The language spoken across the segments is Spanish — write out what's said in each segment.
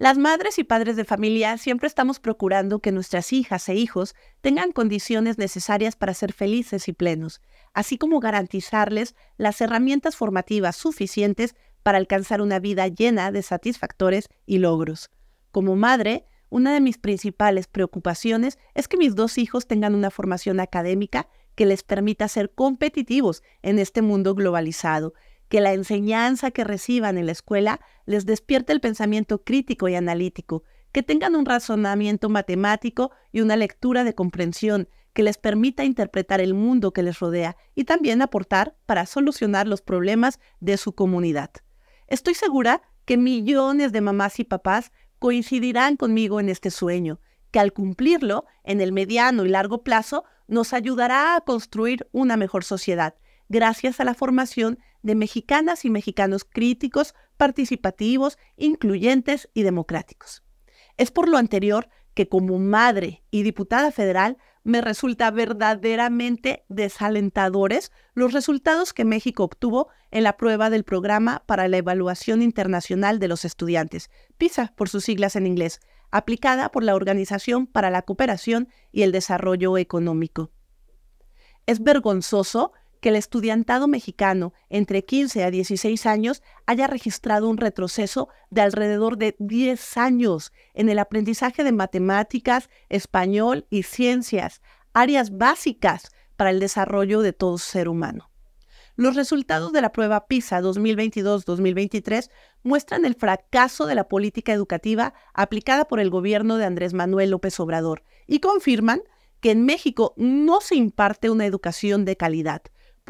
Las madres y padres de familia siempre estamos procurando que nuestras hijas e hijos tengan condiciones necesarias para ser felices y plenos, así como garantizarles las herramientas formativas suficientes para alcanzar una vida llena de satisfactores y logros. Como madre, una de mis principales preocupaciones es que mis dos hijos tengan una formación académica que les permita ser competitivos en este mundo globalizado que la enseñanza que reciban en la escuela les despierte el pensamiento crítico y analítico, que tengan un razonamiento matemático y una lectura de comprensión que les permita interpretar el mundo que les rodea y también aportar para solucionar los problemas de su comunidad. Estoy segura que millones de mamás y papás coincidirán conmigo en este sueño, que al cumplirlo, en el mediano y largo plazo, nos ayudará a construir una mejor sociedad gracias a la formación de mexicanas y mexicanos críticos, participativos, incluyentes y democráticos. Es por lo anterior que como madre y diputada federal me resulta verdaderamente desalentadores los resultados que México obtuvo en la prueba del programa para la evaluación internacional de los estudiantes, PISA por sus siglas en inglés, aplicada por la Organización para la Cooperación y el Desarrollo Económico. Es vergonzoso que el estudiantado mexicano entre 15 a 16 años haya registrado un retroceso de alrededor de 10 años en el aprendizaje de matemáticas, español y ciencias, áreas básicas para el desarrollo de todo ser humano. Los resultados de la prueba PISA 2022-2023 muestran el fracaso de la política educativa aplicada por el gobierno de Andrés Manuel López Obrador y confirman que en México no se imparte una educación de calidad,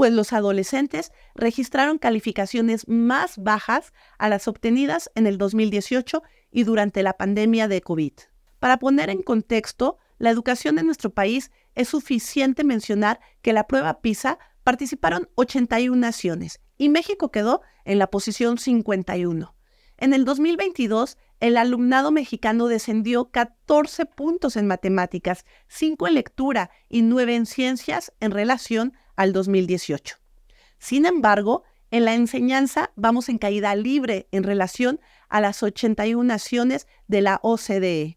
pues los adolescentes registraron calificaciones más bajas a las obtenidas en el 2018 y durante la pandemia de COVID. Para poner en contexto, la educación en nuestro país es suficiente mencionar que la prueba PISA participaron 81 naciones y México quedó en la posición 51. En el 2022, el alumnado mexicano descendió 14 puntos en matemáticas, 5 en lectura y 9 en ciencias en relación al 2018. Sin embargo, en la enseñanza vamos en caída libre en relación a las 81 naciones de la OCDE,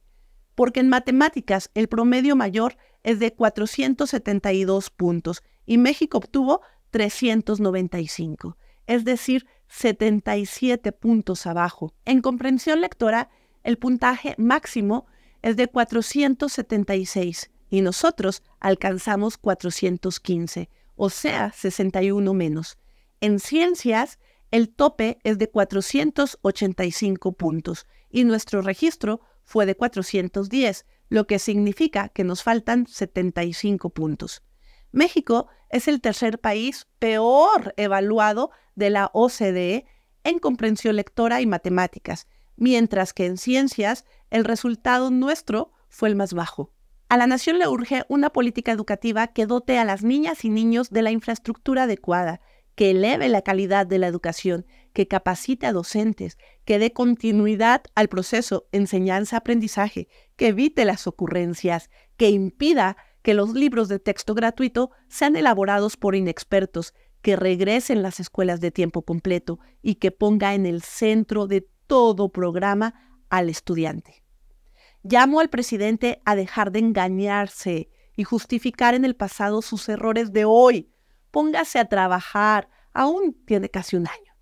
porque en matemáticas el promedio mayor es de 472 puntos y México obtuvo 395, es decir, 77 puntos abajo. En comprensión lectora, el puntaje máximo es de 476 y nosotros alcanzamos 415 o sea, 61 menos. En ciencias, el tope es de 485 puntos y nuestro registro fue de 410, lo que significa que nos faltan 75 puntos. México es el tercer país peor evaluado de la OCDE en comprensión lectora y matemáticas, mientras que en ciencias el resultado nuestro fue el más bajo. A la nación le urge una política educativa que dote a las niñas y niños de la infraestructura adecuada, que eleve la calidad de la educación, que capacite a docentes, que dé continuidad al proceso enseñanza-aprendizaje, que evite las ocurrencias, que impida que los libros de texto gratuito sean elaborados por inexpertos, que regresen las escuelas de tiempo completo y que ponga en el centro de todo programa al estudiante. Llamo al presidente a dejar de engañarse y justificar en el pasado sus errores de hoy. Póngase a trabajar. Aún tiene casi un año.